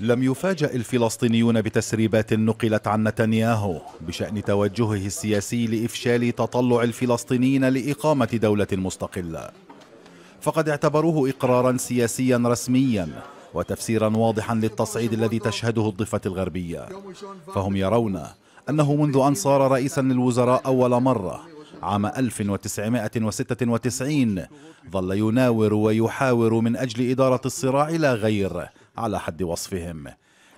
لم يفاجأ الفلسطينيون بتسريبات نقلت عن نتنياهو بشأن توجهه السياسي لإفشال تطلع الفلسطينيين لإقامة دولة مستقلة فقد اعتبروه إقرارا سياسيا رسميا وتفسيرا واضحا للتصعيد الذي تشهده الضفة الغربية فهم يرون أنه منذ أن صار رئيسا للوزراء أول مرة عام 1996 ظل يناور ويحاور من أجل إدارة الصراع لا غير على حد وصفهم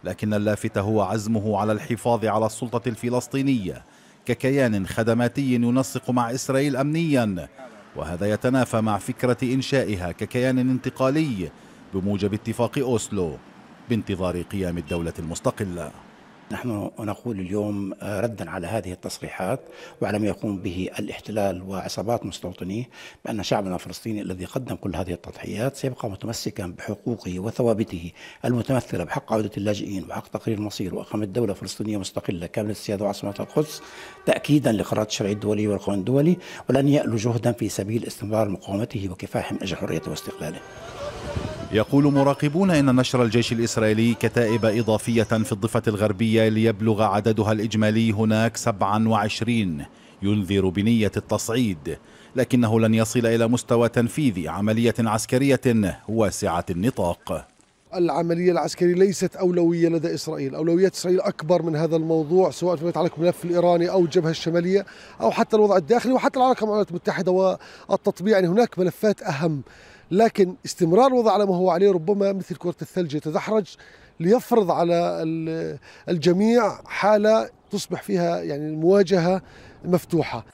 لكن اللافت هو عزمه على الحفاظ على السلطة الفلسطينية ككيان خدماتي ينسق مع إسرائيل أمنيا وهذا يتنافى مع فكرة إنشائها ككيان انتقالي بموجب اتفاق أوسلو بانتظار قيام الدولة المستقلة نحن نقول اليوم ردا على هذه التصريحات وعلى ما يقوم به الاحتلال وعصابات مستوطنيه بان شعبنا الفلسطيني الذي قدم كل هذه التضحيات سيبقى متمسكا بحقوقه وثوابته المتمثله بحق عوده اللاجئين وحق تقرير المصير واقامه دوله فلسطينيه مستقله كامله السياده وعاصمتها القدس تاكيدا لقرارات الشرعيه الدولي والقانون الدولي ولن يألو جهدا في سبيل استمرار مقاومته وكفاحهم اجل حريته واستقلاله. يقول مراقبون إن نشر الجيش الإسرائيلي كتائب إضافية في الضفة الغربية ليبلغ عددها الإجمالي هناك 27 ينذر بنية التصعيد لكنه لن يصل إلى مستوى تنفيذ عملية عسكرية واسعة النطاق العملية العسكرية ليست أولوية لدى إسرائيل أولوية إسرائيل أكبر من هذا الموضوع سواء فيما يتعلق بالملف الإيراني أو الجبهة الشمالية أو حتى الوضع الداخلي وحتى العلاقة مع الولايات المتحدة والتطبيع يعني هناك ملفات أهم لكن استمرار الوضع على ما هو عليه ربما مثل كرة الثلج يتدحرج ليفرض على الجميع حالة تصبح فيها يعني المواجهة مفتوحة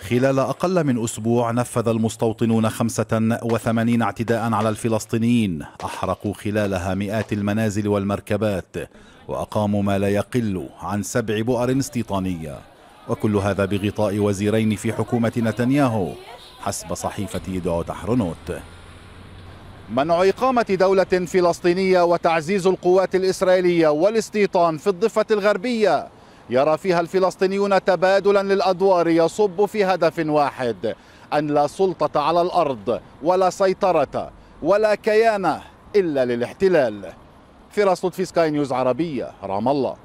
خلال أقل من أسبوع نفذ المستوطنون 85 اعتداء على الفلسطينيين أحرقوا خلالها مئات المنازل والمركبات وأقاموا ما لا يقل عن سبع بؤر استيطانية وكل هذا بغطاء وزيرين في حكومة نتنياهو حسب صحيفة دو تحرنوت منع إقامة دولة فلسطينية وتعزيز القوات الإسرائيلية والاستيطان في الضفة الغربية يرى فيها الفلسطينيون تبادلا للأدوار يصب في هدف واحد أن لا سلطة على الأرض ولا سيطرة ولا كيانة إلا للاحتلال فراس في سكاي نيوز عربية رام الله